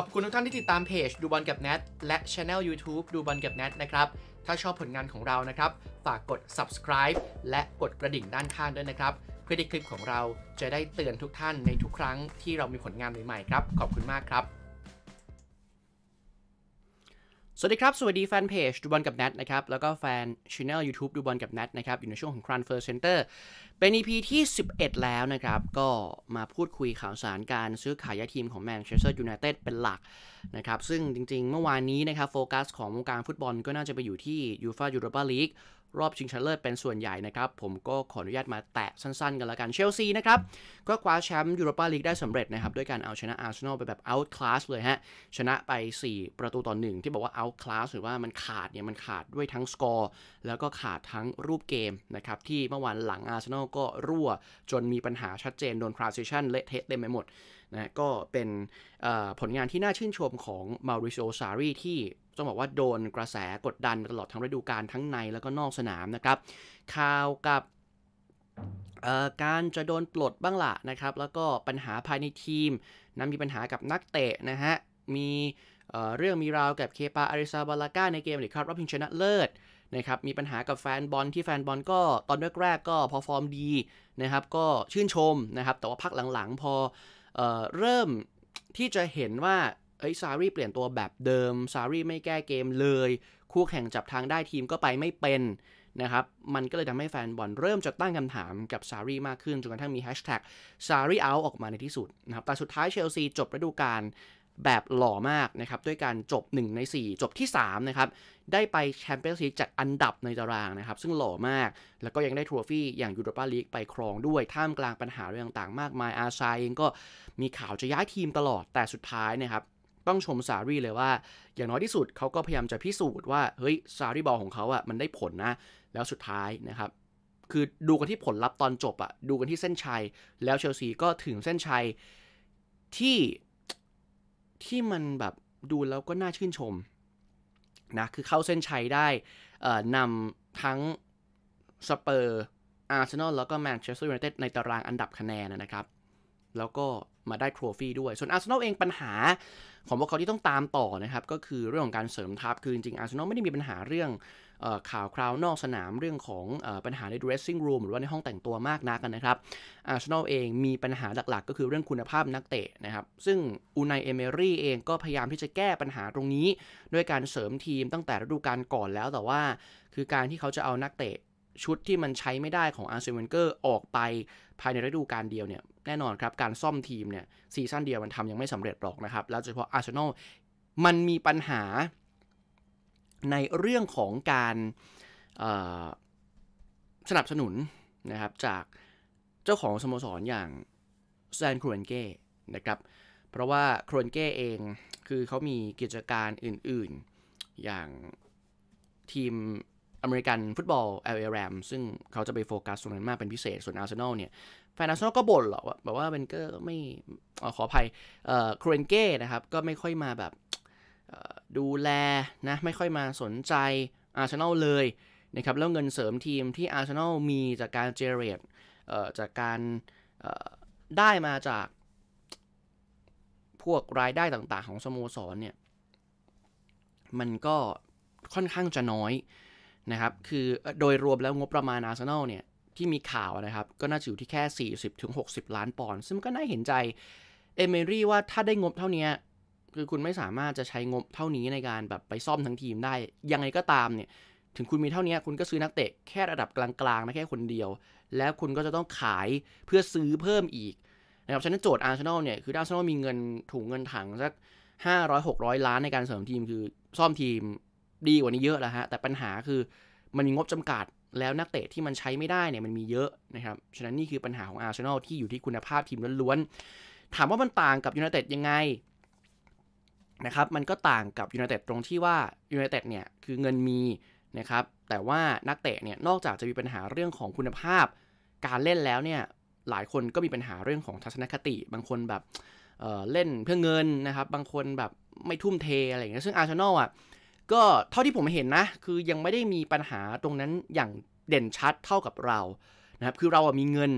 ขอบคุณทุกท่านที่ติดตามเพจดูบอลกับแนทและช anel YouTube ดูบอลกับแนทนะครับถ้าชอบผลงานของเรานะครับฝากกด subscribe และกดกระดิ่งด้านข้างด้วยนะครับเพื่อที่คลิปของเราจะได้เตือนทุกท่านในทุกครั้งที่เรามีผลงานใหม่ๆครับขอบคุณมากครับ สวัสดีครับ สวัสดีแฟนเพจดูบอลกับแนทนะครับแล้วก็แฟนช anel YouTube ดูบอลกับแนทนะครับอยู่ในช่วงของ Transfer Center เป็น EP ที่ 11 แล้วนะครับ ก็มาพูดคุยข่าวสารการซื้อขายยาทีมของแมนเชสเตอร์ยูไนเต็ดเป็นหลักนะครับ ซึ่งจริงๆเมื่อวานนี้นะครับ โฟกัสของวงการฟุตบอล ก็น่าจะไปอยู่ที่ยูฟ่ายูโรปาลีกรอบชิงชนะเลิศเป็นส่วนใหญ่นะครับ ผมก็ขออนุญาตมาแตะสั้นๆกันละกัน เชลซีนะครับ ก็คว้าแชมป์ยูโรปาลีกได้สำเร็จนะครับ ด้วยการเอาชนะอาร์เซนอลไปแบบเอาท์คลาสเลยฮะ ชนะไป 4 ประตูต่อหนึ่งที่บอกว่าเอาท์คลาสหรือว่ามันขาดเนี่ยมันขาดด้วยทั้งสกอร์แล้วก็ขาดทั้งรูปเกมนะครับ ที่เมื่อวานหลังอาร์เซนอลก็รั่วจนมีปัญหาชัดเจน โดนคราส s ิชันเละเทะเต็มไปหมดนะก็เป็นผลงานที่น่าชื่นชมของมาริโซซารีที่ต้องบอกว่าโดนกระแสกดดันตลอดทั้งฤดูกาลทั้งในแล้วก็นอกสนามนะครับข่าวกับการจะโดนปลดบ้างละนะครับ แล้วก็ปัญหาภายในทีมนั้นมีปัญหากับนักเตะนะฮะมีเรื่องมีราวกับเคปาอาริซาบาลาก้าในเกมหรือครับรับพิงชนะเลิศนะครับ มีปัญหากับแฟนบอลที่แฟนบอลก็ตอนแรกๆก็พอฟอร์มดีนะครับก็ชื่นชมนะครับแต่ว่าพักหลังๆพอเอเริ่มที่จะเห็นว่าเอ้ยซารีเปลี่ยนตัวแบบเดิม ซารีไม่แก้เกมเลย คู่แข่งจับทางได้ทีมก็ไปไม่เป็นนะครับมันก็เลยทำให้แฟนบอลเริ่มจะตั้งคำถามกับซารีมากขึ้นจนกระทั่งมีแฮชแท็กซารีเอาออกมาในที่สุดนะครับแต่สุดท้ายเชลซีจบฤดูกาลแบบหล่อมากนะครับ ด้วยการจบ 1 ใน 4 จบที่ 3 นะครับ ได้ไปแชมเปี้ยนส์ลีกจัดอันดับในตารางนะครับซึ่งหล่อมากแล้วก็ยังได้ทัวร์ฟี่อย่างยูโรปาลีกไปครองด้วยท่ามกลางปัญหาเรื่องต่างๆมากมายอาซาเองก็มีข่าวจะย้ายทีมตลอดแต่สุดท้ายนะครับต้องชมซารีเลยว่าอย่างน้อยที่สุดเขาก็พยายามจะพิสูจน์ว่าเฮ้ยซารีบอลของเขาอะ่ะมันได้ผลนะ แล้วสุดท้ายนะครับ คือดูกันที่ผลลัพธ์ตอนจบอะดูกันที่เส้นชัย แล้วเชลซีก็ถึงเส้นชัย ที่ที่มันแบบดูแล้วก็น่าชื่นชมนะคือเข้าเส้นชัยได้นำทั้งสเปอร์อาร์เซนอลแล้วก็แมนเชสเตอร์ยูไนเต็ดในตารางอันดับคะแนนนะครับ แล้วก็มาได้ทรฟี่ด้วย ส่วนอาร์เซนอลเองปัญหาของพวกเขาที่ต้องตามต่อนะครับ ก็คือเรื่องของการเสริมทัพ คือจริงๆอาร์เซนอลไม่ได้มีปัญหาเรื่องข่าวคราวนอกสนามเรื่องของปัญหาใน dressing room หรือว่าในห้องแต่งตัวมากนักนะครับอาร์เซนอลเองมีปัญหาหลักๆ ก็คือเรื่องคุณภาพนักเตะนะครับ ซึ่งอูนายเอเมรี่เองก็พยายามที่จะแก้ปัญหาตรงนี้ด้วยการเสริมทีมตั้งแต่ฤดูกาลก่อนแล้วแต่ว่า คือการที่เขาจะเอานักเตะชุดที่มันใช้ไม่ได้ของอาร์เซนเวนเกอร์ออกไปภายในฤดูกาลเดียวเนี่ยแน่นอนครับ การซ่อมทีมเนี่ยซีซั่นเดียวมันทำยังไม่สำเร็จหรอกนะครับ แล้วโดยเฉพาะอาร์เซนอลมันมีปัญหาในเรื่องของการสนับสนุนนะครับจากเจ้าของสโมสรอย่างแซนครูนเก้นะครับ เพราะว่าครูนเก้เอง คือเขามีกิจการอื่นๆ อย่างทีมอเมริกันฟุตบอล LA Ram ซึ่งเขาจะไปโฟกัสตรงนั้นมากเป็นพิเศษส่วนอาร์เซนอลเนี่ยแฟนอาร์เซนอลก็บ่นหรอว่าแบบว่าเบนเกอร์ไม่ขออภัยเอ่อครเรนเก้นะครับ ก็ไม่ค่อยมาแบบดูแลนะ ไม่ค่อยมาสนใจอาร์เซนอลเลยนะครับแล้วเงินเสริมทีมที่อาร์เซนอลมีจากการเจเรตจากการได้มาจากพวกรายได้ต่าง ๆ ของสโมสรเนี่ย มันก็ค่อนข้างจะน้อยนะครับ คือโดยรวมแล้วงบประมาณอาร์เซนอลเนี่ย ที่มีข่าวนะครับ ก็น่าจะอยู่ที่แค่ 4 0หกล้านปอนด์ซึ่งก็น่าเห็นใจ เอเมรี่ว่าถ้าได้งบเท่านี้คือคุณไม่สามารถจะใช้งบเท่านี้ในการแบบไปซ่อมทั้งทีมได้ ยังไงก็ตามเนี่ย ถึงคุณมีเท่านี้คุณก็ซื้อนักเตะแค่ระดับกลางๆ นะแค่คนเดียว แล้วคุณก็จะต้องขายเพื่อซื้อเพิ่มอีกนะครับฉะนั้นโจทย์อาร์เซนอลเนี่ยคืออาร์เซนอลมีเงินถุงเงินถังสัก500-600 ล้านในการเสริมทีมคือซ่อมทีมดีกว่านี้เยอะแล้วฮะ แต่ปัญหาคือมันมีงบจำกัด แล้วนักเตะที่มันใช้ไม่ได้เนี่ยมันมีเยอะนะครับ ฉะนั้นนี่คือปัญหาของอาร์เซนอลที่อยู่ที่คุณภาพทีมล้วนๆถามว่ามันต่างกับยูไนเต็ดยังไงนะครับ มันก็ต่างกับยูไนเต็ดตรงที่ว่ายูไนเต็ดเนี่ยคือเงินมีนะครับ แต่ว่านักเตะเนี่ยนอกจากจะมีปัญหาเรื่องของคุณภาพการเล่นแล้วเนี่ย หลายคนก็มีปัญหาเรื่องของทัศนคติ บางคนแบบเเล่นเพื่อเงินนะครับ บางคนแบบไม่ทุ่มเทอะไรอย่างเงี้ย ซึ่งอาร์เซนอลอ่ะก็เท่าที่ผมเห็นนะคือยังไม่ได้มีปัญหาตรงนั้นอย่างเด่นชัดเท่ากับเรานะครับคือเรามีเงิน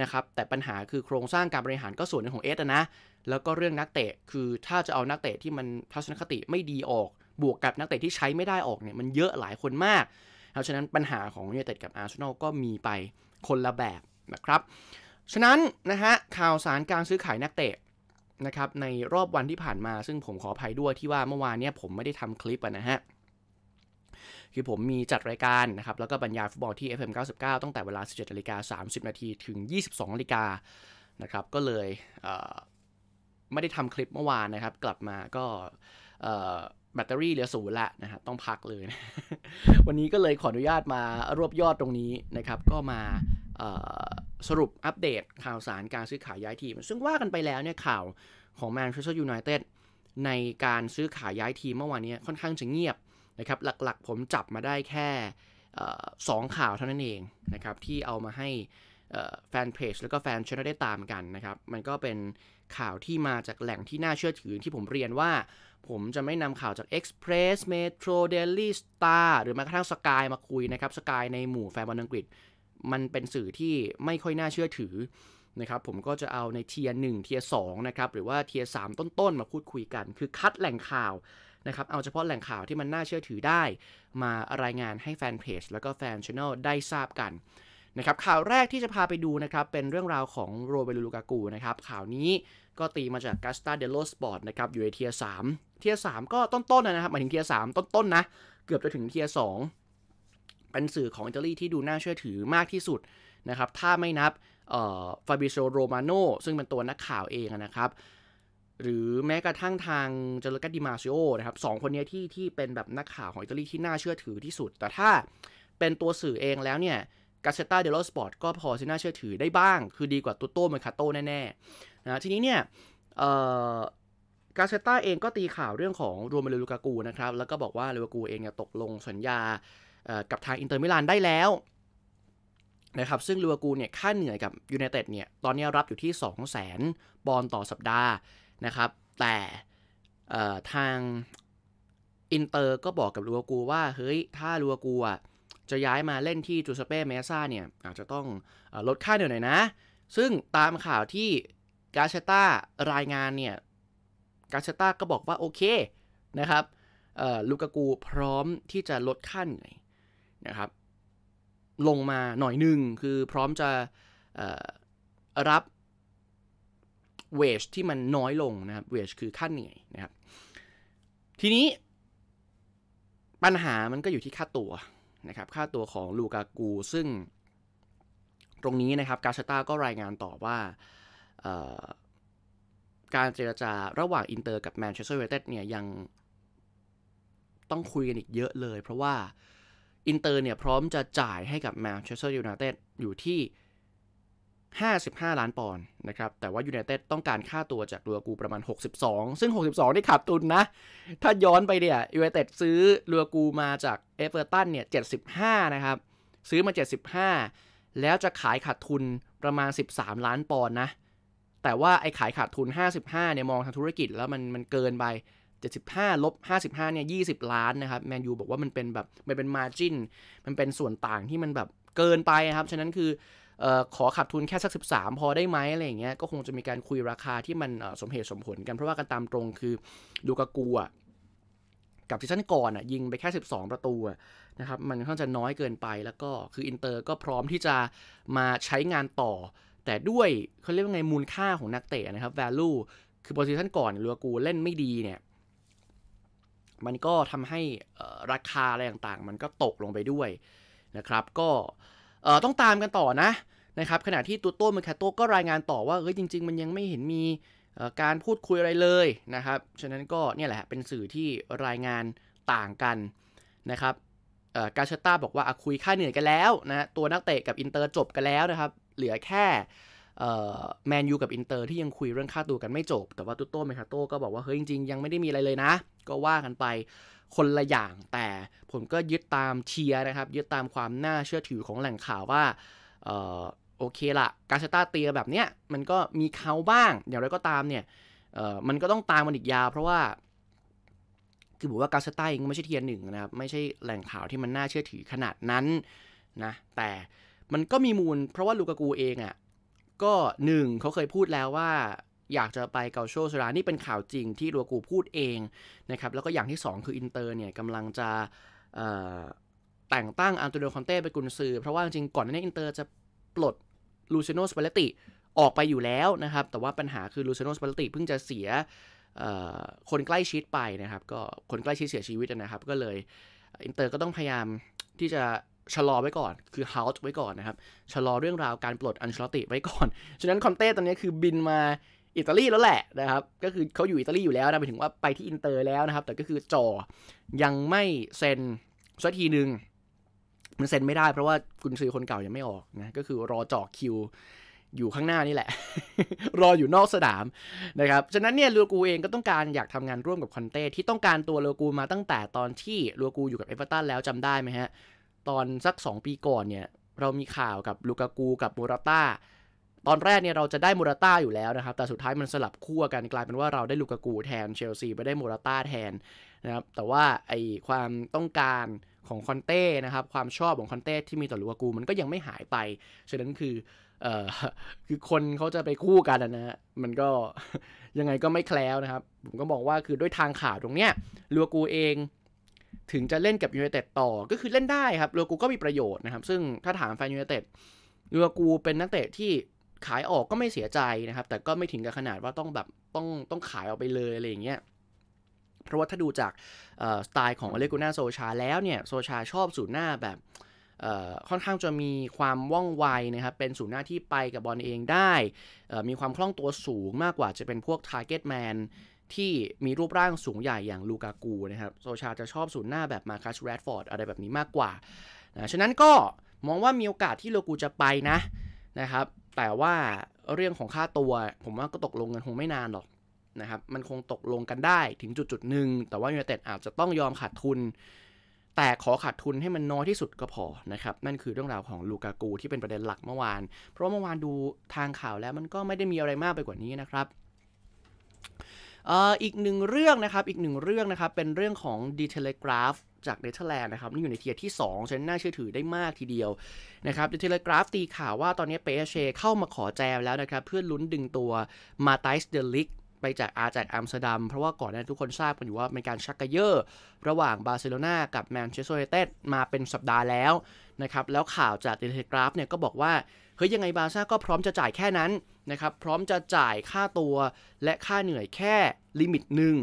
นะครับแต่ปัญหาคือโครงสร้างการบริหารก็ส่วนหนึ่งของเอสนะ แล้วก็เรื่องนักเตะ คือถ้าจะเอานักเตะที่มันทัศนคติไม่ดีออก บวกกับนักเตะที่ใช้ไม่ได้ออกเนี่ยมันเยอะหลายคนมาก เพราะฉะนั้นปัญหาของยูไนเต็ดกับอาร์เซนอลก็มีไปคนละแบบนะครับฉะนั้นนะฮะข่าวสารการซื้อขายนักเตะนะครับในรอบวันที่ผ่านมาซึ่งผมขออภัยด้วยที่ว่าเมื่อวานเนี่ยผมไม่ได้ทำคลิปนะฮะ คือผมมีจัดรายการนะครับแล้วก็บรรยายฟุตบอลที่ FM 99ตั้งแต่เวลา 17นาฬิกา30 นาทีถึง 22นาฬิกานะครับก็เลยเไม่ได้ทำคลิปเมื่อวานนะครับกลับมาก็แบตเตอรี่เหลือศูนย์ละนะฮะต้องพักเลยนะวันนี้ก็เลยขออนุญาตมารวบยอดตรงนี้นะครับก็มาสรุปอัปเดตข่าวสารการซื้อขายย้ายทีม ซึ่งว่ากันไปแล้วเนี่ยข่าวของแมนเชสเตอร์ยูไนเต็ดในการซื้อขายย้ายทีมเมื่อวานนี้ค่อนข้างจะเงียบนะครับหลักๆผมจับมาได้แค่สองข่าวเท่านั้นเองนะครับที่เอามาให้แฟนเพจแล้วก็แฟนชแนลได้ตามกันนะครับมันก็เป็นข่าวที่มาจากแหล่งที่น่าเชื่อถือที่ผมเรียนว่าผมจะไม่นำข่าวจาก Express Metro Daily Star หรือแม้กระทั่ง Sky มาคุยนะครับ Sky ในหมู่แฟนบอลอังกฤษ มันเป็นสื่อที่ไม่ค่อยน่าเชื่อถือนะครับผมก็จะเอาในเทียร์หนึ่งเทียร์สองนะครับหรือว่าเทียร์สามต้นๆ มาพูดคุยกันคือคัดแหล่งข่าวนะครับเอาเฉพาะแหล่งข่าวที่มันน่าเชื่อถือได้ มารายงานให้แฟนเพจแล้วก็แฟนชั a n n ได้ทราบกันนะครับข่าวแรกที่จะพาไปดูนะครับ เป็นเรื่องราวของโรเบลูลูกากูนะครับข่าวนี้ก็ตีมาจากกาสตาเดโลสปอร์ตนะครับอยู่ในเทียสามเทียสามก็ต้นๆนนะครับหมายถึงเทียสามต้นๆนะ เกือบจะถึงเทียสองเป็นสื่อของอิตาลีที่ดูน่าเชื่อถือมากที่สุดนะครับถ้าไม่นับฟาบิโซโรมาโนซึ่งเป็นตัวนักข่าวเองนะครับ หรือแม้กระทั่งทางเจลกัตดิมาซิโอนะครับสองคนนี้ที่ที่เป็นแบบนักข่าวของอิตาลีที่น่าเชื่อถือที่สุด แต่ถ้าเป็นตัวสื่อเองแล้วเนี่ยกาเซต้าเดลโลสปอร์ตก็พอที่น่าเชื่อถือได้บ้าง คือดีกว่าตูโต้เมคาโต้แน่ๆนะทีนี้เนี่ยกาเซต้าเองก็ตีข่าวเรื่องของรวมเรลูกากูนะครับ แล้วก็บอกว่าลูกากูเองเนี่ยตกลงสัญญากับทางอินเตอร์มิลานได้แล้ว นะครับ ซึ่งลูกากูเนี่ย ค่าเหนื่อยกับยูไนเต็ดเนี่ย ตอนนี้รับอยู่ที่ 2 0 0แสนปอนต่อสัปดาห์ นะครับ แต่ทางอินเตอร์ก็บอกกับลูกากูว่าเฮ้ยถ้าลูกากูอ่ะจะย้ายมาเล่นที่จูซเป้เมซ่าเนี่ยอาจจะต้องอลดค่าเหนื่อยหน่อยนะซึ่งตามข่าวที่กาเชต้ารายงานเนี่ยกาเชต้าก็บอกว่าโอเคนะครับลูกกูพร้อมที่จะลดค่าเหนื่อยนะครับลงมาหน่อยหนึ่งคือพร้อมจะรับเวชที่มันน้อยลงนะครับเวชคือค่าเหนื่อยนะครับทีนี้ปัญหามันก็อยู่ที่ค่าตัวนะครับค่าตัวของลูกากู ซึ่ง ตรงนี้นะครับ กาชาตาก็รายงานต่อว่าการเจรจาระหว่างอินเตอร์กับแมนเชสเตอร์ยูไนเต็ดเนี่ย ยังต้องคุยกันอีกเยอะเลย เพราะว่า อินเตอร์เนี่ย พร้อมจะจ่ายให้กับแมนเชสเตอร์ยูไนเต็ดอยู่ที่55 ล้านปอนด์นะครับ แต่ว่ายูไนเต็ดต้องการค่าตัวจากลัวกูประมาณ 62 ซึ่ง 62นี่ขาดทุนนะ ถ้าย้อนไปเนี่ยยูไนเต็ดซื้อลัวกูมาจากเอเวอร์ตันเนี่ย75 นะครับซื้อมา 75 แล้วจะขายขาดทุนประมาณ 13 ล้านปอนด์นะ แต่ว่าไอ้ขายขาดทุน 55เนี่ยมองทางธุรกิจแล้วมันมันเกินไป 75 ลบ 55เนี่ย20 ล้านนะครับแมนยูบอกว่ามันเป็นแบบมันเป็นมาร์จินมันเป็นส่วนต่างที่มันแบบเกินไปครับฉะนั้นคือออขอขาดทุนแค่สัก 13 พอได้ไหมอะไรอย่างเงี้ยก็คงจะมีการคุยราคาที่มันสมเหตุสมผลกันเพราะว่ากันตามตรงคือ ดูกะกูอ่ะกับซีซั่นก่อนอ่ะยิงไปแค่ 12 ประตูนะครับมันค่อนข้างจะน้อยเกินไปแล้วก็คืออินเตอร์ก็พร้อมที่จะมาใช้งานต่อ แต่ด้วยเขาเรียกว่าไง มูลค่าของนักเตะนะครับ value คือโพซิชันก่อนลูกกูเล่นไม่ดีเนี่ยมันก็ทำให้ราคาอะไรต่างๆมันก็ตกลงไปด้วยนะครับ ก็เอ่อต้องตามกันต่อนะนะครับ ขณะที่ตัวโต้เมคาโต้ก็รายงานต่อว่าเฮ้ยจริง ๆ มันยังไม่เห็นมีการพูดคุยอะไรเลยนะครับ ฉะนั้นก็เนี่ยแหละเป็นสื่อที่รายงานต่างกันนะครับกาเชต้าบอกว่าคุยค่าเหนื่อยกันแล้วนะ ตัวนักเตะกับอินเตอร์จบกันแล้วนะครับ เหลือแค่แมนยูกับอินเตอร์ที่ยังคุยเรื่องค่าตัวกันไม่จบ แต่ว่าตุโต้เมคาโต้ก็บอกว่าเฮ้ยจริงๆยังไม่ได้มีอะไรเลยนะก็ว่ากันไปคนละอย่างแต่ผมก็ยึดตามเชียร์นะครับ ยึดตามความน่าเชื่อถือของแหล่งข่าวว่าโอเคละกาเซต้าเตียแบบเนี้ยมันก็มีเขาบ้าง อย่างไรก็ตามเนี่ยมันก็ต้องตามมันอีกยาวเพราะว่าคือบอกว่ากาเซต้าเองไม่ใช่เทียนหนึ่งนะครับไม่ใช่แหล่งข่าวที่มันน่าเชื่อถือขนาดนั้นนะ แต่มันก็มีมูล เพราะว่าลูกากูเองอะ่ะก็หนึ่งเขาเคยพูดแล้วว่าอยากจะไปเกาโชสุรา นี่เป็นข่าวจริงที่ลัวกูพูดเองนะครับ แล้วก็อย่างที่ 2 คืออินเตอร์เนี่ยกำลังจะแต่งตั้งอันโตนิโอคอนเต้เป็นกุนซือ เพราะว่าจริงก่อนในนี้อินเตอร์จะปลดลูเซโนสเปเลติออกไปอยู่แล้วนะครับ แต่ว่าปัญหาคือลูเซโนสเปเลติเพิ่งจะเสียคนใกล้ชิดไปนะครับ ก็คนใกล้ชิดเสียชีวิตนะครับ ก็เลยอินเตอร์ก็ต้องพยายามที่จะชะลอไว้ก่อน คือเฮาส์ไว้ก่อนนะครับ ชะลอเรื่องราวการปลดอันชลติไว้ก่อน ฉะนั้นคอนเต้ตอนนี้คือบินมาอิตาลีแล้วแหละนะครับก็คือเขาอยู่อิตาลีอยู่แล้วนะหมายถึงว่าไปที่อินเตอร์แล้วนะครับ แต่ก็คือจอยังไม่เซ็นสักทีหนึ่งมันเซ็นไม่ได้เพราะว่าคุณซื้อคนเก่ายังไม่ออกนะก็คือรอจอคิวอยู่ข้างหน้านี่แหละ รออยู่นอกสนามนะครับฉะนั้นเนี่ยลูกูเองก็ต้องการอยากทำงานร่วมกับคอนเต้ที่ต้องการตัวลูกูมาตั้งแต่ตอนที่ลูกูอยู่กับเอเวอร์ตันแล้วจำได้ไหมฮะตอนสัก 2 ปีก่อนเนี่ยเรามีข่าวกับลูกากูกับโมราต้าตอนแรกเนี่ยเราจะได้มูราต้าอยู่แล้วนะครับ แต่สุดท้ายมันสลับคู่กันกลายเป็นว่าเราได้ลูกากูแทนเชลซีไปได้มูราต้าแทนนะครับ แต่ว่าไอความต้องการของคอนเต้นะครับความชอบของคอนเต้ที่มีต่อลูกากูมันก็ยังไม่หายไป ฉะนั้นคือเอ่อคือคนเขาจะไปคู่กันนะฮะมันก็ยังไงก็ไม่แคล้วนะครับ ผมก็บอกว่าคือด้วยทางข่าวตรงเนี้ยลูกากูเองถึงจะเล่นกับยูไนเต็ดต่อ ก็คือเล่นได้ครับลูกากูก็มีประโยชน์นะครับ ซึ่งถ้าถามแฟนยูไนเต็ดลูกากูเป็นนักเตะที่ขายออกก็ไม่เสียใจนะครับ แต่ก็ไม่ถึงกับขนาดว่าต้องแบบต้องต้องขายออกไปเลยอะไรอย่างเงี้ยเพราะว่าถ้าดูจากสไตล์ของอเลกูน่าโซชาแล้วเนี่ยโซชาชอบสูตรหน้าแบบ ค่อนข้างจะมีความว่องไวนะครับเป็นสูตรหน้าที่ไปกับบอลเองได้ มีความคล่องตัวสูงมากกว่าจะเป็นพวกทร์เก็ตแมนที่มีรูปร่างสูงใหญ่อย่างลูกากูนะครับโซชาจะชอบสูตรหน้าแบบมาคัสแรดฟอร์ดอะไรแบบนี้มากกว่านะฉะนั้นก็มองว่ามีโอกาสที่โลกูจะไปนะนะครับแต่ว่าเรื่องของค่าตัวผมว่าก็ตกลงกันคงไม่นานหรอกนะครับมันคงตกลงกันได้ถึงจุดจุดหนึ่งแต่ว่ายูไนเต็ดอาจจะต้องยอมขาดทุน แต่ขอขาดทุนให้มันน้อยที่สุดก็พอนะครับนั่นคือเรื่องราวของลูกากู ที่เป็นประเด็นหลักเมื่อวาน เพราะเมื่อวานดูทางข่าวแล้วมันก็ไม่ได้มีอะไรมากไปกว่านี้นะครับอีกหนึ่งเรื่องนะครับอีกหนึ่งเรื่องนะครับเป็นเรื่องของดีเทเลกราฟจากเนเธอร์แลนด์นะครับนี่อยู่ในเทียร์ที่2ฉะนั้นน่าเชื่อถือได้มากทีเดียวนะครับเดอะเทเลกราฟตีข่าวว่าตอนนี้เปเชเข้ามาขอแจมแล้วนะครับ เพื่อลุ้นดึงตัวมาไตส์เดลิกไปจากอาจากอัมสเตอร์ดัมเพราะว่าก่อนหน้าทุกคนทราบกันอยู่ว่าเป็นการชักกระเยอะระหว่างบาร์เซโลนากับแมนเชสเตอร์ยูไนเต็ดมาเป็นสัปดาห์แล้วนะครับแล้วข่าวจากเดเเทลกราฟเนี่ยก็บอกว่า เฮ้ยยังไงบาร์ซ่าก็พร้อมจะจ่ายแค่นั้นนะครับพร้อมจะจ่ายค่าตัวและค่าเหนื่อยแค่ลิมิตหนึ่ง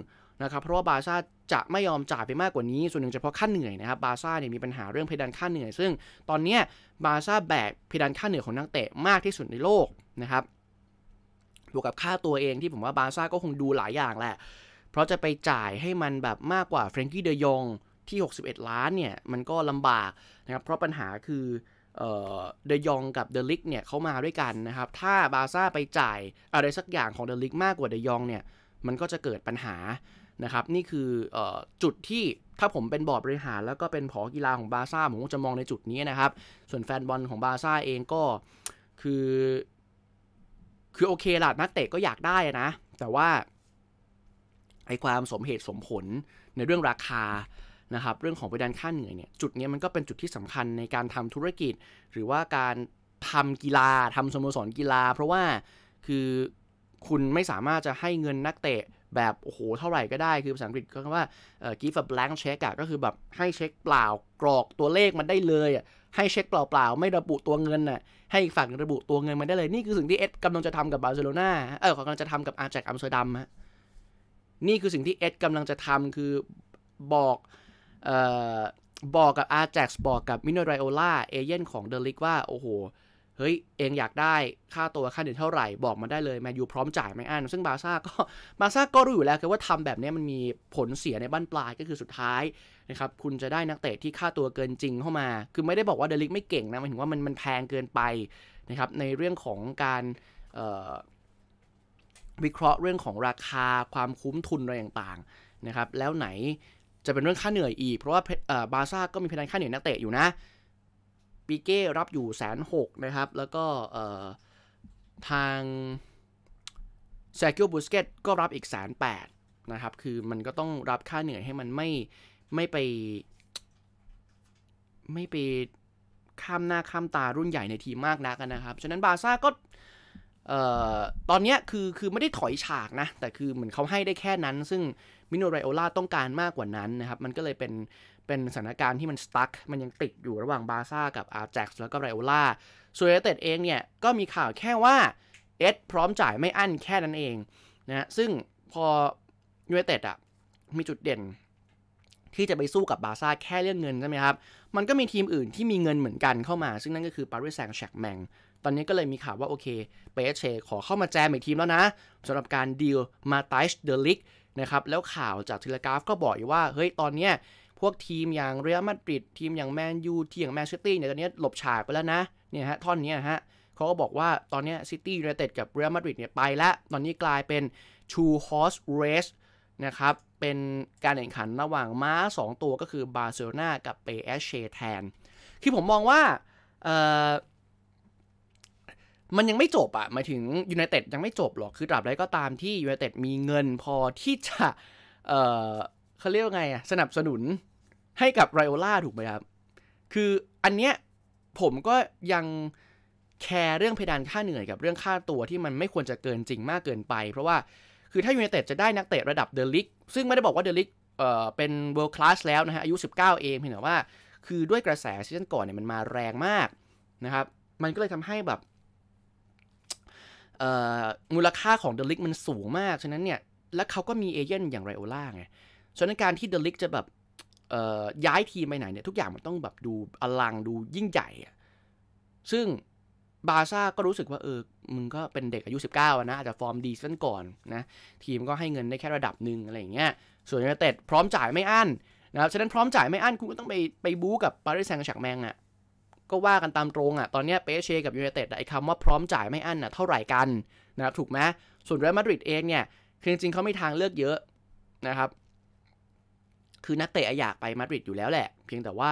นะครับเพราะว่าบาร์ซ่าจะไม่ยอมจ่ายไปมากกว่านี้ส่วนหนึ่งเฉพาะค่าเหนื่อยนะครับบาซ่าเนี่ยมีปัญหาเรื่องเพดานค่าเหนื่อย ซึ่งตอนนี้บาซ่าแบกเพดานค่าเหนื่อยของนักเตะ มากที่สุดในโลกนะครับบวกกับค่าตัวเองที่ผมว่าบาซ่าก็คงดูหลายอย่างแหละ เพราะจะไปจ่ายให้มันแบบมากกว่าเฟรนกี้เดยองที่ 61 ล้านเนี่ย มันก็ลำบากนะครับ เพราะปัญหาคือเดยองกับเดลิกเนี่ยเขามาด้วยกันนะครับถ้าบาซ่าไปจ่ายอะไรสักอย่างของเดลิก มากกว่าเดยองเนี่ยมันก็จะเกิดปัญหานะครับนี่คืออจุดที่ถ้าผมเป็นบอร์ดบริหารแล้วก็เป็นผอกีฬาของบาซ่าผมก็จะมองในจุดนี้นะครับส่วนแฟนบอลของบาซ่าเองก็คือคือโอเคละนักเตะก็อยากได้นะแต่ว่าไอความสมเหตุสมผลในเรื่องราคานะครับเรื่องของปริดานค่าเหนื่อยเนี่ยจุดนี้มันก็เป็นจุดที่สำคัญในการทำธุรกิจ หรือว่าการทำกีฬาทำสโมสรกีฬา เพราะว่าคือคุณไม่สามารถจะให้เงินนักเตะแบบ โอ้โห เท่าไหร่ก็ได้คือภาษาอังกฤษก็คำว่า give a blank check อะก็คือแบบให้เช็คเปล่ากรอกตัวเลขมันได้เลยอะให้เช็คเปล่าๆไม่ระบุตัวเงินน่ะให้อีกฝั่งระบุตัวเงินมันได้เลยนี่คือสิ่งที่เอ็ดกำลังจะทำกับบาร์เซโลนาเออกำลังจะทำกับอาแจกอัมสเตอร์ดัมฮะนี่คือสิ่งที่เอ็ดกำลังจะทำคือบอกเอ่อบอกกับอาแจ็กบอกกับมิโนไรโอลาเอเย่นของเดลิกว่าโอ้โหเฮ้ย เองอยากได้ค่าตัวค่าเดือนเท่าไหร่ บอกมาได้เลยแมนยูพร้อมจ่ายไม่อันซึ่งบาซ่าก็บาซ่าก็รู้อยู่แล้วคือว่าทำแบบนี้มันมีผลเสียในบ้านปลายก็คือสุดท้ายนะครับคุณจะได้นักเตะที่ค่าตัวเกินจริงเข้ามา คือไม่ได้บอกว่าเดลิกไม่เก่งนะหมายถึงว่ามันมันแพงเกินไปนะครับในเรื่องของการวิเคราะห์เรื่องของราคาความคุ้มทุนอะไรต่างๆนะครับแล้วไหนจะเป็นเรื่องค่าเหนื่อยอีก เพราะว่าบาซ่าก็มีเพดานค่าเหนื่อยนักเตะอยู่นะิีเก้รับอยู่แสนหกนะครับ แล้วก็ทางแซกิโอบูสเกตก็รับอีกแสนแปดนะครับ คือมันก็ต้องรับค่าเหนื่อยให้มันไม่ ไม่ไปไม่ไปข้ามหน้าข้ามตารุ่นใหญ่ในทีมมากนักนะครับ ฉะนั้นบาซ่าก็เอ่อตอนนี้คือคือไม่ได้ถอยฉากนะ แต่คือเหมือนเขาให้ได้แค่นั้น ซึ่งมิโนไรโอลาต้องการมากกว่านั้นนะครับ มันก็เลยเป็นเป็นสถานการณ์ที่มันสตั๊กมันยังติดอยู่ระหว่างบาซ่ากับอาร์แจ็กแล้วก็ไรโอลาส่วนเอเตเองเนี่ยก็มีข่าวแค่ว่าเอสพร้อมจ่ายไม่อั้นแค่นั้นเองนะซึ่งพอยูเอเตดอ่ะมีจุดเด่น ที่จะไปสู้กับบาซ่าแค่เรื่องเงินใช่ไหมครับมันก็มีทีมอื่นที่มีเงินเหมือนกันเข้ามา ซึ่งนั่นก็คือปารีสแซงต์แชกแมงตอนนี้ก็เลยมีข่าวว่า โอเคเปเชขอเข้ามาแจมอีกทีมแล้วนะสำหรับการดีลมาไตชเดลิกนะครับ แล้วข่าวจากทีลกราฟก็บอกอยู่ว่า เฮ้ย ตอนเนี้ยพวกทีมอย่างเรอัลมาดริดทีมอย่างแมนยูทีมอย่างแมนเชสเตอร์เนี่ยตอนนี้หลบฉากไปแล้วนะเนี่ยฮะ ท่อนนี้ฮะเขาก็บอกว่าตอนนี้ซิตี้ยูไนเต็ดกับเรอัลมาดริดเนี่ย ไปแล้ว ตอนนี้กลายเป็นชูฮอสเรสนะครับ เป็นการแข่งขันระหว่างม้า2 ตัวก็คือบาร์เซโลนากับเปเอชเชแทนคือผมมองว่ามันยังไม่จบอะหมายถึงยูไนเต็ดยังไม่จบหรอก คือตราบใดก็ตามที่ยูไนเต็ดมีเงินพอที่จะ เออเขาเรียกว่าไงอะสนับสนุนให้กับไรโอล่าถูกไหมครับ คืออันเนี้ยผมก็ยังแคร์เรื่องเพดานค่าเหนื่อยกับเรื่องค่าตัวที่มันไม่ควรจะเกินจริงมากเกินไป เพราะว่า คือถ้ายูไนเต็ดจะได้นักเตะระดับเดลิกซึ่งไม่ได้บอกว่าเดลิกเอ่อ เป็นเวิลด์คลาสแล้วนะฮะ อายุ19เองเพียงแต่ว่า คือด้วยกระแสซีซั่นก่อนเนี่ยมันมาแรงมากนะครับ มันก็เลยทำให้แบบมูลค่าของเดลิกมันสูงมาก ฉะนั้นเนี่ย แล้วเขาก็มีเอเจนต์อย่างไรโอล่าไง ฉะนั้นการที่เดลิกจะแบบย้ายทีมไปไหนเนี่ย ทุกอย่างมันต้องแบบดูอลังดูยิ่งใหญ่อะซึ่งบาซ่าก็รู้สึกว่าเออมึงก็เป็นเด็กอายุ 19อะนะอาจจะฟอร์มดีสั้นก่อนนะทีมก็ให้เงินได้แค่ระดับหนึ่งอะไรอย่างเงี้ยส่วนยูไนเต็ดพร้อมจ่ายไม่อั้นนะครับฉะนั้นพร้อมจ่ายไม่อั้นคุณก็ต้องไปไปบู๊กับปารีสแซงต์แชร์แมงอะก็ว่ากันตามตรงอะ่ะ ตอนนี้เปเชกับยูไนเต็ดไอ้คำว่าพร้อมจ่ายไม่อั้นอ่ะเท่าไหร่กัน นะครับ ถูกไหมส่วนเรอัลมาดริดเองเนี่ย คือจริงๆเขาไม่ทางเลือกเยอะนะครับ คือนักเตะอยากไปมาดริดอยู่แล้วแหละเพียงแต่ว่า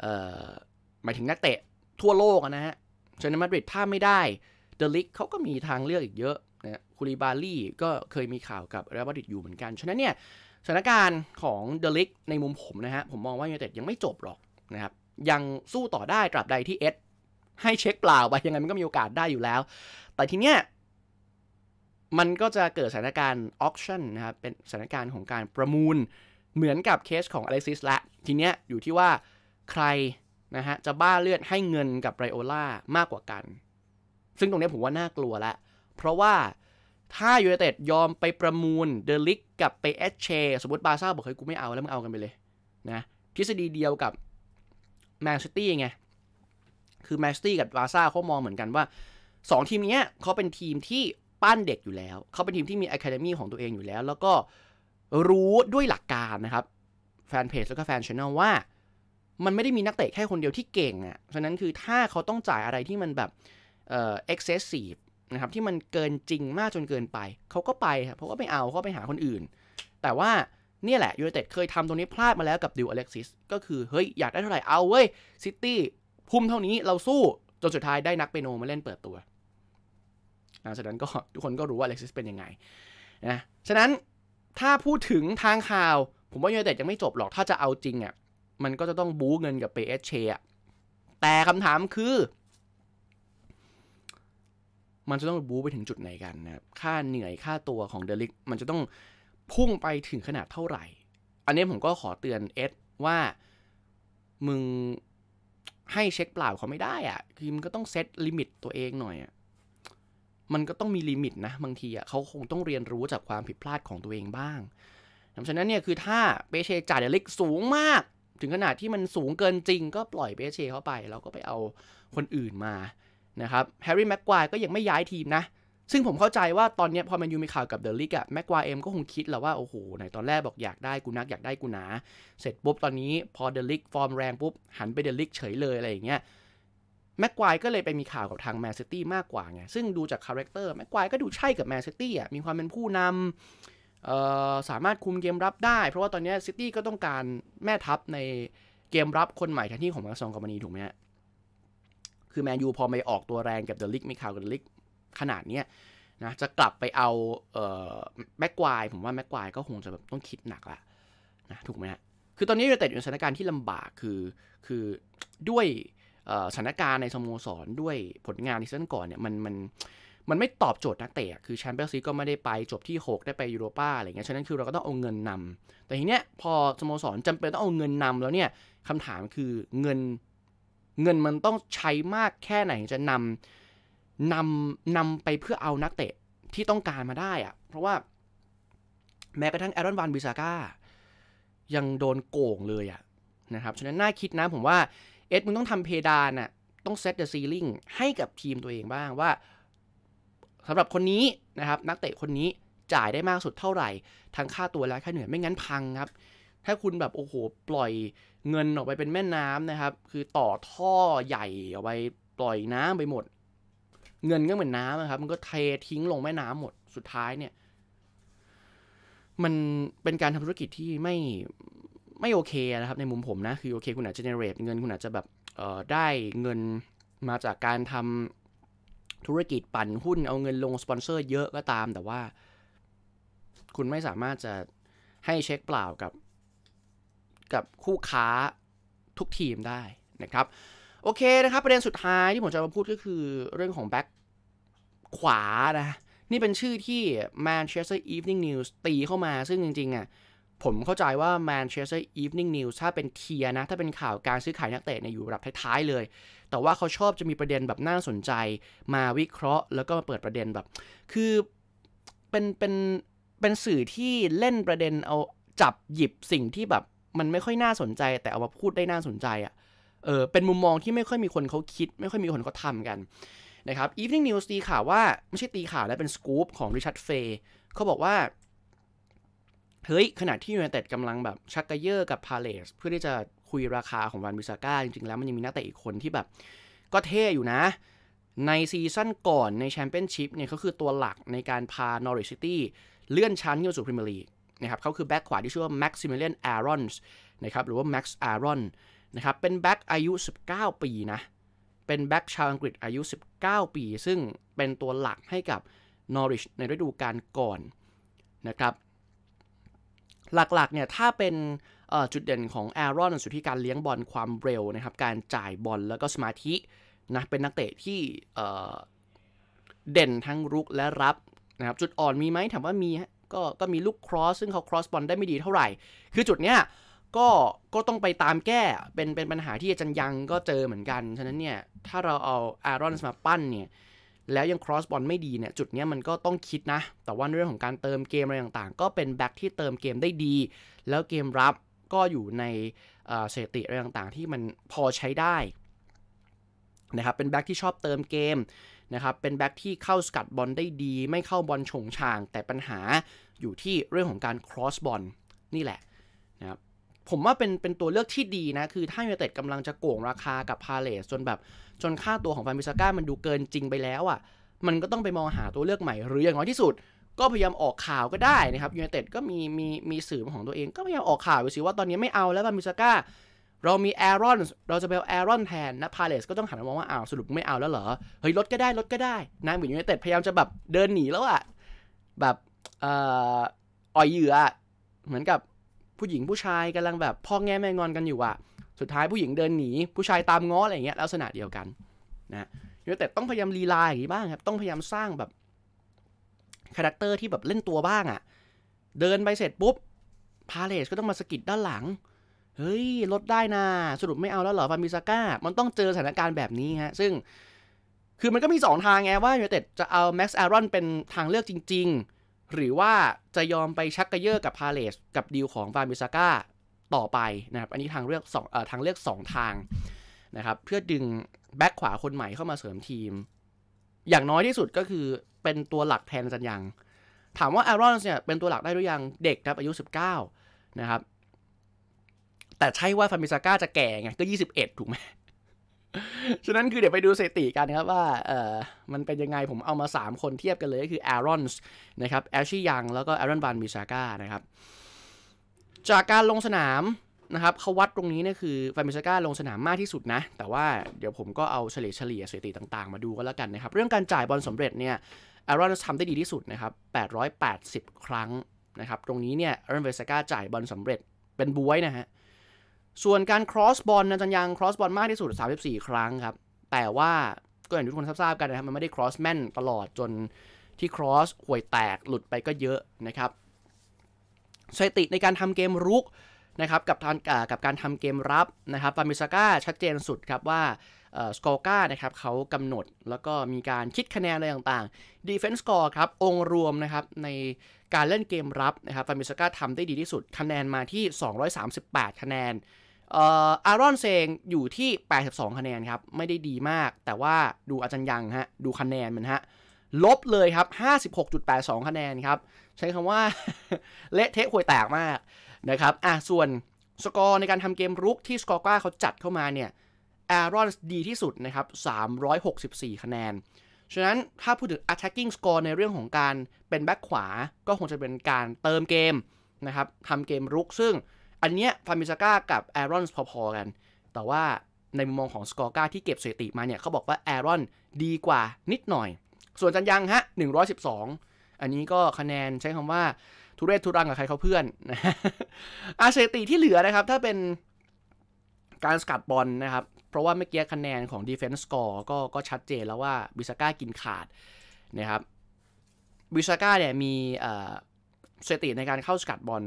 เออ่หมายถึงนักเตะ ทั่วโลกนะฮะเชนมาดริดถ้าไม่ได้เดลิกเขาก็มีทางเลือกอีกเยอะนะคูริบาลี่ก็เคยมีข่าวกับเรอัลมาดริดอยู่เหมือนกันฉะนั้นเนี่ยสถานการณ์ของเดลิกในมุมผมนะฮะผมมองว่ายูไนเต็ดยังไม่จบหรอกนะครับยังสู้ต่อได้ ตราบใดที่เอสให้เช็คเปล่าไป ยังไงมันก็มีโอกาสได้อยู่แล้ว แต่ทีเนี้ยมันก็จะเกิดสถานการณ์ออคชั่นนะครับเป็นสถานการณ์ของการประมูลเหมือนกับเคสของอเล็กซิสละทีเนี้ยอยู่ที่ว่าใครนะฮะจะบ้าเลือดให้เงินกับไรโอล่ามากกว่ากัน ซึ่งตรงนี้ผมว่าน่ากลัวละเพราะว่าถ้ายูไนเต็ดยอมไปประมูลเดลิกกับไปเอชเชสมมติบาซ่าบอกเฮ้ยกูไม่เอา แล้วมึงเอากันไปเลยนะทฤษฎีเดียวกับแมนซิตี้ไง คือแมนซิตี้กับบาซ่าเขามองเหมือนกันว่า2 ทีมนี้เขาเป็นทีมที่ปั้นเด็กอยู่แล้ว เขาเป็นทีมที่มีอะคาเดมีของตัวเองอยู่แล้ว แล้วก็รู้ด้วยหลักการนะครับแฟนเพจแล้วก็แฟนชแนลว่า มันไม่ได้มีนักเตะแค่คนเดียวที่เก่งอะ่ะฉะนั้นคือถ้าเขาต้องจ่ายอะไรที่มันแบบเอ่อ excessive นะครับ ที่มันเกินจริงมากจนเกินไปเขาก็ไปครับเขาก็ไปเอาเขาไปหาคนอื่น แต่ว่าเนี่ยแหละยูไนเต็ดเคยทำตรงนี้พลาดมาแล้วกับดิวอเล็กซิสก็คือ เฮ้ย อยากได้เท่าไหร่เอาเว้ยซิตี้พุ่มเท่านี้เราสู้ จนสุดท้ายได้นักเปโนมาเล่นเปิดตัวหลังจากนั้นก็ทุกคนก็รู้ว่าอเล็กซิสเป็นยังไง นะฉะนั้นถ้าพูดถึงทางข่าว ผมว่ายูไนเต็ดยังไม่จบหรอกถ้าจะเอาจริงอะ่ะมันก็จะต้องบู๊เงินกับเปเอชเชอ่ะแต่คำถามคือ มันจะต้องบู๊ไปถึงจุดไหนกันนะครับค่าเหนื่อยค่าตัวของเดลิกมันจะต้องพุ่งไปถึงขนาดเท่าไหร่ อันนี้ผมก็ขอเตือนเอสว่ามึงให้เช็คเปล่าเขาไม่ได้อะคือมันก็ต้องเซตลิมิตตัวเองหน่อยอะมันก็ต้องมีลิมิตนะบางทีอะเขาคงต้องเรียนรู้จากความผิดพลาดของตัวเองบ้างดังนั้นเนี่ย คือถ้าเปเชจ่ายเล็กสูงมาก ถึงขนาดที่มันสูงเกินจริง ก็ปล่อยเปเชเข้าไปแล้วก็ไปเอาคนอื่นมานะครับแฮร์รี่แม็กควายก็ยังไม่ย้ายทีมนะซึ่งผมเข้าใจว่าตอนนี้พอมันยูมีข่าวกับเดลิกอะแม็กควาเอ็มก็คงคิดแล้วว่าโอ้โหไหนตอนแรกบอกอยากได้กูนักอยากได้กูหนา เสร็จปุ๊บ ตอนนี้พอเดลิกฟอร์มแรงปุ๊บ หันไปเดลิกเฉยเลย อะไรอย่างเงี้ยแม็กควายก็เลยไปมีข่าวกับทางแมนซิตี้มากกว่าไงซึ่งดูจากคาแรคเตอร์แม็กควายก็ดูใช่กับแมนซิตี้อ่ะมีความเป็นผู้นำสามารถคุมเกมรับได้ เพราะว่าตอนนี้ซิตี้ก็ต้องการแม่ทัพในเกมรับคนใหม่ทันที่ของมาซองกอมานีถูกไหมฮะคือแมนยูพอไปออกตัวแรงกับเดลิกมีข่าวกับเดลิกขนาดเนี้ยนะจะกลับไปเอาเออแม็กควายผมว่าแม็กควายก็คงจะแบบต้องคิดหนักละนะถูกไหมฮะคือตอนนี้ยูไนเต็ดอยู่ในสถานการณ์ที่ลำบากคือคือด้วยสถานการณ์ในสโมสร ด้วยผลงานในซีซั่นก่อนเนี่ยมันมันมันไม่ตอบโจทย์นักเตะคือแชมเปี้ยนซีก็ไม่ได้ไปจบที่ 6 ได้ไปยูโรป้าอะไรเงี้ยฉะนั้นคือเราก็ต้องเอาเงินนำ แต่ทีเนี้ยพอสโมสรจำเป็นต้องเอาเงินนำแล้วเนี่ยคำถามคือเงินเงินมันต้องใช้มากแค่ไหนจะนำนำนำไปเพื่อเอานักเตะที่ต้องการมาได้อะเพราะว่าแม้กระทั่งแอรอนวานบิซาก้ายังโดนโกงเลยอะนะครับ ฉะนั้นน่าคิดนะผมว่า เอ็ดมึงต้องทำเพดานอะต้องเซตเดอะซีลิงให้กับทีมตัวเองบ้างว่าสำหรับคนนี้นะครับ นักเตะคนนี้จ่ายได้มากสุดเท่าไหร่ทั้งค่าตัวและค่าเหนื่อยไม่งั้นพังครับ ถ้าคุณแบบโอ้โหปล่อยเงินออกไปเป็นแม่น้ำนะครับคือต่อท่อใหญ่เอาไปปล่อยน้ำไปหมดเงินก็เหมือนน้ำนะครับ มันก็เททิ้งลงแม่น้ำหมดสุดท้ายเนี่ย มันเป็นการทำธุรกิจที่ไม่ไม่โอเคนะครับในมุมผมนะ คือโอเคคุณอาจจะเนเรตเงินคุณอาจจะแบบเอ่อได้เงินมาจากการทำธุรกิจปั่นหุ้น เอาเงินลงสปอนเซอร์ เยอะก็ตาม แต่ว่า คุณไม่สามารถจะให้เช็คเปล่ากับ กับคู่ค้าทุกทีมได้นะครับ โอเค นะครับประเด็นสุดท้ายที่ผมจะมาพูดก็คือเรื่องของแบ็กขวา นะนี่เป็นชื่อที่ Manchester Evening News ตีเข้ามาซึ่งจริงๆ อ่ะผมเข้าใจว่า Manchester Evening News ถ้าเป็นเทียนะ ถ้าเป็นข่าวการซื้อขายนักเตะเนี่ยอยู่ระดับท้ายๆ เลย แต่ว่าเขาชอบจะมีประเด็นแบบน่าสนใจมาวิเคราะห์แล้วก็มาเปิดประเด็นแบบ คือเป็นเป็นเป็นสื่อที่เล่นประเด็นเอาจับหยิบสิ่งที่แบบมันไม่ค่อยน่าสนใจ แต่เอามาพูดได้น่าสนใจอะ่ะเออเป็นมุมมองที่ไม่ค่อยมีคนเขาคิด ไม่ค่อยมีคนเขาทำกันนะครับ Evening News ตีข่าวว่าไม่ใช่ตีข่าวแล้วเป็นสกู๊ปของริชาร์ดเฟย์เขาบอกว่า เฮ้ยขณะที่ยูไนเต็ดกำลังแบบ ชักกระเยอะกับพาเลสเพื่อที่จะคุยราคาของวันบิสาก้าจริง ๆ แล้วมันยังมีนักเตะอีกคนที่แบบ ก็เท่อยู่นะ ในซีซั่นก่อนในแชมเปี้ยนชิพเนี่ยเขาคือตัวหลักในการพานอริชซิตี้เลื่อนชั้นขึ้นสู่พรีเมียร์ลีกนะครับเขาคือแบ็กขวาที่ชื่อว่าแม็กซิมิเลียนแอรอนส์นะครับหรือว่าแม็กซ์แอรอนนะครับเป็นแบ็กอายุ19ปีนะเป็นแบ็กชาวอังกฤษอายุ 19 ปี ซึ่งเป็นตัวหลักให้กับนอริชในฤดูกาลก่อนนะครับหลักๆเนี่ยถ้าเป็นจุดเด่นของแอรอนสุดที่การเลี้ยงบอลความเร็วนะครับการจ่ายบอลแล้วก็สมาธินะเป็นนักเตะที่เด่นทั้งรุกและรับนะครับ จุดอ่อนมีไหมถามว่ามีก็ก็มีลูกครอสซึ่งเขาครอสบอลได้ไม่ดีเท่าไหร่คือจุดเนี้ยก็ก็ต้องไปตามแก้เป็นเป็นปัญหาที่อาจารย์ยังก็เจอเหมือนกันฉะนั้นเนี่ยถ้าเราเอาอารอนมาปั้นเนี่ยแล้วยังครอสบอลไม่ดีเนี่ยจุดนี้มันก็ต้องคิดนะ แต่ว่าเรื่องของการเติมเกมอะไรต่างๆ ก็เป็นแบ็กที่เติมเกมได้ดี แล้วเกมรับก็อยู่ในเสถียรอะไรต่างๆ ที่มันพอใช้ได้นะครับเป็นแบ็กที่ชอบเติมเกมนะครับเป็นแบ็กที่เข้าสกัดบอลได้ดี ไม่เข้าบอลฉงช่าง แต่ปัญหาอยู่ที่เรื่องของการครอสบอลนี่แหละผมว่าเป็นเป็นตัวเลือกที่ดีนะ คือถ้ายูเนเต็ดกำลังจะโก่งราคากับพาเลสจนแบบ จนค่าตัวของฟานบิสก้ามันดูเกินจริงไปแล้วอะ่ะ มันก็ต้องไปมองหาตัวเลือกใหม่หรืออย่างน้อยที่สุด ก็พยายามออกข่าวก็ได้นะครับยูเนเต็ดก็มีมีมีสื่อของตัวเองก็พยายามออกข่าวไปสิว่าตอนนี้ไม่เอาแล้วฟานบิสก้าเรามีแอรอนเราจะไปเอาแอรอนแทนนะพาเลสก็ต้องหันมามองว่าอ้าวสรุปไม่เอาแล้วเหรอเฮ้ยลดก็ได้ลดก็ได้นะเหมือนยูเนเต็ดพยายามจะแบบเดินหนีแล้วอะ่ะแบบอ่ออ่อยเหยื่อเหมือนกับผู้หญิงผู้ชายกำลังแบบพ่อแง่แม่งอนกันอยู่อะสุดท้ายผู้หญิงเดินหนีผู้ชายตามง้ออะไรเงี้ยลักษณะเดียวกันนะยูไนเต็ดต้องพยายามลีลาอย่างนี้บ้างครับต้องพยายามสร้างแบบคาแรคเตอร์ที่แบบเล่นตัวบ้างอะเดินไปเสร็จปุ๊บพาเลสก็ต้องมาสกิดด้านหลังเฮ้ยลดได้นะสรุปไม่เอาแล้วเหรอฟามิซาก้ามันต้องเจอสถานการณ์แบบนี้ฮะซึ่งคือมันก็มี 2 ทางไงว่ายูไนเต็ดจะเอาแม็กซ์แอรอนเป็นทางเลือกจริงหรือว่าจะยอมไปชักกระเยาะกับพาเลสกับดีลของฟาร์มิซาก้าต่อไปนะครับอันนี้ทางเลือกสองอทางเลือก 2 ทางนะครับเพื่อดึงแบ็คขวาคนใหม่เข้ามาเสริมทีม อย่างน้อยที่สุดก็คือเป็นตัวหลักแทนซันยัง ถามว่าอารอนเนี่ยเป็นตัวหลักได้หรือยังเด็กครับอายุ 19 นะครับ แต่ใช่ว่าฟามิซาก้าจะแก่ไงก็ 21 ถูกไหมฉะนั้นคือเดี๋ยวไปดูสถิติกันครับว่าเออมันเป็นยังไงผมเอามา 3 คนเทียบกันเลย ก็คือแอรอนส์นะครับแอชชี่ยังแล้วก็แอรอนบานมิชาก้านะครับ จากการลงสนามนะครับเขาวัดตรงนี้เนี่ยคือฟามิชก้าลงสนามมากที่สุดนะ แต่ว่าเดี๋ยวผมก็เอาเฉลี่ยเฉลี่ยสถิติต่างๆ มาดูก็แล้วกันนะครับ เรื่องการจ่ายบอลสำเร็จเนี่ยแอรอนทำได้ดีที่สุดนะครับ880 ครั้งนะครับตรงนี้เนี่ยอรอนเวสก้าจ่ายบอลสำเร็จเป็นบวยนะฮะส่วนการ cross ball นะจันยัง cross ball มากที่สุด 34 ครั้งครับ แต่ว่าก็อย่างที่ทุกคนทราบกันนะครับ มันไม่ได้ cross แม่นตลอดจนที่ cross ห่วยแตก หลุดไปก็เยอะนะครับสถิติในการทำเกมรุกนะครับ กับทางกับการทำเกมรับนะครับ ฟามิสก้าชัดเจนสุดครับว่าสกอร์ก้านะครับเขากำหนดแล้วก็มีการคิดคะแนนอะไรต่างๆดีเฟนส์กอร์ครับ องรวมนะครับในการเล่นเกมรับนะครับ ฟามิสก้าทำได้ดีที่สุด คะแนนมาที่238 คะแนนอารอนเซงอยู่ที่ 82 คะแนนครับ ไม่ได้ดีมาก แต่ว่าดูอาจารย์ยังฮะ ดูคะแนนมันฮะ ลบเลยครับ 56.82 คะแนนครับ ใช้คำว่า เละเทะห่วยแตกมากนะครับ อ่ะส่วนสกอร์ในการทำเกมรุกที่สกอร์ก้าเขาจัดเข้ามาเนี่ย อารอนดีที่สุดนะครับ364 คะแนน ฉะนั้นถ้าพูดถึง attacking score ในเรื่องของการเป็นแบ็คขวา ก็คงจะเป็นการเติมเกมนะครับทำเกมรุกซึ่งอันเนี้ยฟามิซาก้ากับแอรอนพอ ๆ กัน แต่ว่าในมุมมองของสกอร์กาที่เก็บสถิติมาเนี่ย เขาบอกว่าแอรอนดีกว่านิดหน่อย ส่วนจันยังฮะ 112 อันนี้ก็คะแนนใช้คำว่าทุเรศทุรังกับใครเขาเพื่อนนะอาเซติที่เหลือนะครับถ้าเป็นการสกัดบอลนะครับ เพราะว่าเมื่อกี้คะแนนของ defense score ก็ก็ชัดเจนแล้วว่าบิซาก้ากินขาดนะครับ บิซาก้าเนี่ยมีเซติในการเข้าสกัดบอล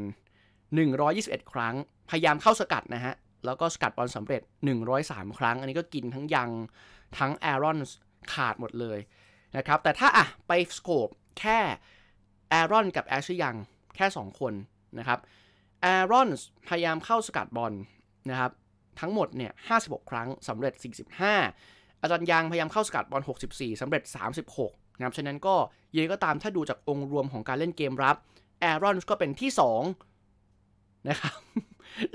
121 ครั้ง พยายามเข้าสกัดนะฮะ แล้วก็สกัดบอลสำเร็จ 103 ครั้ง อันนี้ก็กินทั้งยังทั้งแอรอนขาดหมดเลยนะครับ แต่ถ้าอะไปสโคปแค่แอรอนกับแอชยังแค่ 2 คนนะครับ แอรอนพยายามเข้าสกัดบอลนะครับ ทั้งหมดเนี่ย56 ครั้งสำเร็จ 45 อาจารย์ยังพยายามเข้าสกัดบอล64สำเร็จ 36นะครับ ฉะนั้นก็ยังก็ตามถ้าดูจากองค์รวมของการเล่นเกมรับแอรอนก็เป็นที่2นะครับ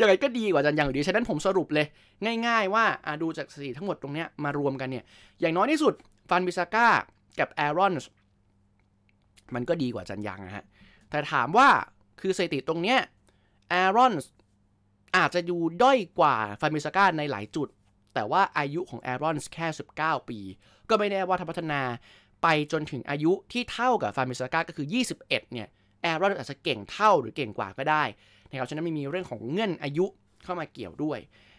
ยังไงก็ดีกว่าจันยังอยู่ดี ฉะนั้นผมสรุปเลยง่าย ๆ ว่า ดูจากสถิติทั้งหมดตรงเนี้ยมารวมกันเนี่ย อย่างน้อยที่สุดฟันบิซาก้ากับแอรอน มันก็ดีกว่าจันยังนะฮะ แต่ถามว่าคือสถิติตรงเนี้ยแอรอนอาจจะอยู่ด้อยกว่าฟันบิซาก้าในหลายจุด แต่ว่าอายุของแอรอนแค่ 19 ปี ก็ไม่แน่ว่าทัพัฒนาไปจนถึงอายุที่เท่ากับฟาร์มิสก้าก็คือ 21เนี่ย แอรอนอาจจะเก่งเท่าหรือเก่งกว่าก็ได้นะครับฉะนั้นไม่มีเรื่องของเงื่อนอายุเข้ามาเกี่ยวด้วย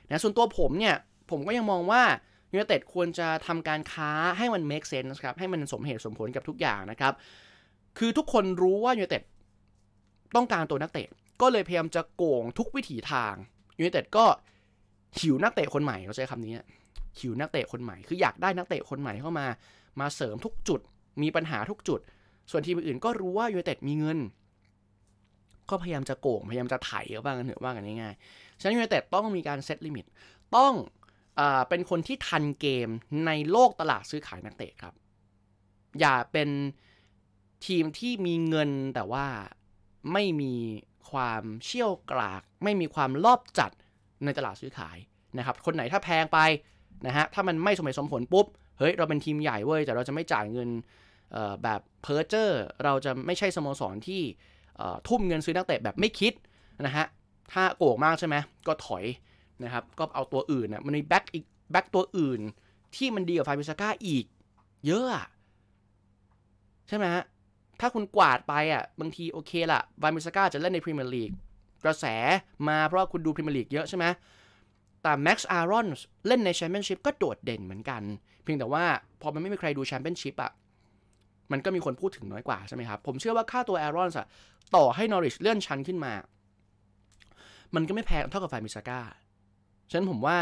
นะส่วนตัวผมเนี่ย ผมก็ยังมองว่ายูเนเต็ดควรจะทำการค้าให้มัน make sense ครับให้มันสมเหตุสมผลกับทุกอย่างนะครับ คือทุกคนรู้ว่ายูเนเต็ดต้องการตัวนักเตะก็เลยพยายามจะโกงทุกวิถีทางยูเนเต็ดก็ หิวนักเตะคนใหม่เราใช้คำนี้หิวนักเตะคนใหม่คืออยากได้นักเตะคนใหม่เข้ามา มาเสริมทุกจุดมีปัญหาทุกจุด ส่วนทีมอื่น ก็รู้ว่ายูเนเต็ดมีเงินก็พยายามจะโกง พยายามจะไถ่ก็บ่างกันเถอะว่ากันง่ายๆฉะนั้นยูไนเต็ดต้องมีการเซตลิมิตต้องเป็นคนที่ทันเกมในโลกตลาดซื้อขายนักเตะครับ อย่าเป็นทีมที่มีเงินแต่ว่าไม่มีความเชี่ยวกราก ไม่มีความรอบจัดในตลาดซื้อขายนะครับคนไหนถ้าแพงไปนะฮะถ้ามันไม่สมัยสมผลปุ๊บเฮ้ยเราเป็นทีมใหญ่เว้ยแต่เราจะไม่จ่ายเงินแบบเพอร์เจอร์เราจะไม่ใช่สโมสรที่ทุ่มเงินซื้อนักเตะแบบไม่คิดนะฮะ ถ้าโกงมากใช่ไหม ก็ถอยนะครับ ก็เอาตัวอื่นนะมันมีแบ็กอีกแบ็กตัวอื่นที่มันดีกว่าฟาบิสก้าอีก เยอะใช่ไหมฮะ ถ้าคุณกวาดไปอ่ะ บางทีโอเคละฟาบิสก้าจะเล่นในพรีเมียร์ลีกกระแสมาเพราะคุณดูพรีเมียร์ลีกเยอะใช่ไหม แต่แม็กซ์อารอนเล่นในแชมเปี้ยนชิพก็โดดเด่นเหมือนกัน เพียงแต่ว่าพอมันไม่มีใครดูแชมเปี้ยนชิพอ่ะมันก็มีคนพูดถึงน้อยกว่า ใช่ไหมครับ ผมเชื่อว่าค่าตัวแอรอนส์ต่อให้นอริชเลื่อนชั้นขึ้นมา มันก็ไม่แพงเท่ากับฟามิสก้า ฉะนั้นผมว่า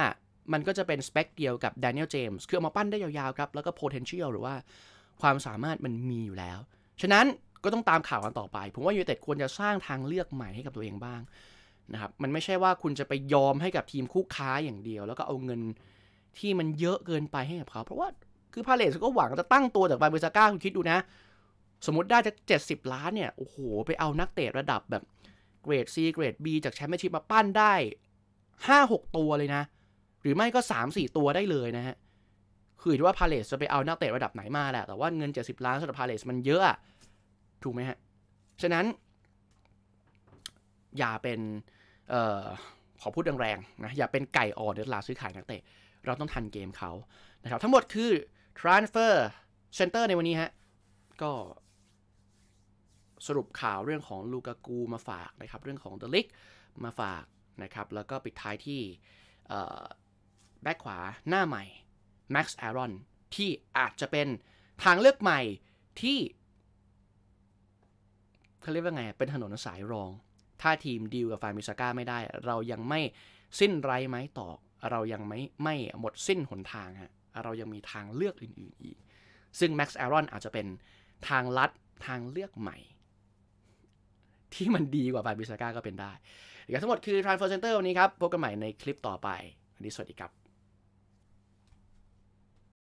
มันก็จะเป็นสเปคเดียวกับแดเนียลเจมส์ คือเอามาปั้นได้ยาวๆครับ แล้วก็ potential หรือว่าความสามารถมันมีอยู่แล้ว ฉะนั้นก็ต้องตามข่าวกันต่อไป ผมว่ายูเต็ดควรจะสร้างทางเลือกใหม่ให้กับตัวเองบ้างนะครับ มันไม่ใช่ว่าคุณจะไปยอมให้กับทีมคู่ค้าอย่างเดียว แล้วก็เอาเงินที่มันเยอะเกินไปให้กับเขา เพราะว่าคือพาเลสก็หวังจะตั้งตัวจากบาเบซาก้าคุณคิดดูนะ สมมติได้จากเจ็ดสิบล้านเนี่ย โอ้โห ไปเอานักเตะระดับแบบ เกรด C เกรด B จากแชมเปี้ยนชิพมาปั้นได้ห้าหกตัวเลยนะ หรือไม่ก็สามสี่ตัวได้เลยนะฮะ คือว่าพาเลสจะไปเอานักเตะระดับไหนมาแหละ แต่ว่าเงินเจ็ดสิบล้านสำหรับพาเลสมันเยอะถูกไหมฮะฉะนั้น อย่าเป็นเอ่อขอพูดแรงๆนะอย่าเป็นไก่อ่อนในตลาซื้อขายนักเตะเราต้องทันเกมเขานะครับทั้งหมดคือ Transfer Center ในวันนี้ ฮะ ก็สรุปข่าวเรื่องของลูกากูมาฝากนะครับ เรื่องของเดลิกมาฝากนะครับ แล้วก็ปิดท้ายที่แบ็คขวาหน้าใหม่ Max a a r o นที่อาจจะเป็นทางเลือกใหม่ที่เขาเรียกว่าไง เป็นถนนสายรอง ถ้าทีมดีลกับฟามิสก้าไม่ได้ เรายังไม่สิ้นไรไหมต่อเรายังไม่ไม่หมดสิ้นหนทางฮะเรายังมีทางเลือกอื่นๆอีก ซึ่งแม็กซ์แอรอนอาจจะเป็นทางลัดทางเลือกใหม่ ที่มันดีกว่าบาบิสกาก็เป็นได้ทั้งหมดคือ Transfer Center วันนี้ครับ พบกันใหม่ในคลิปต่อไปวันนี้สวัสดีครับ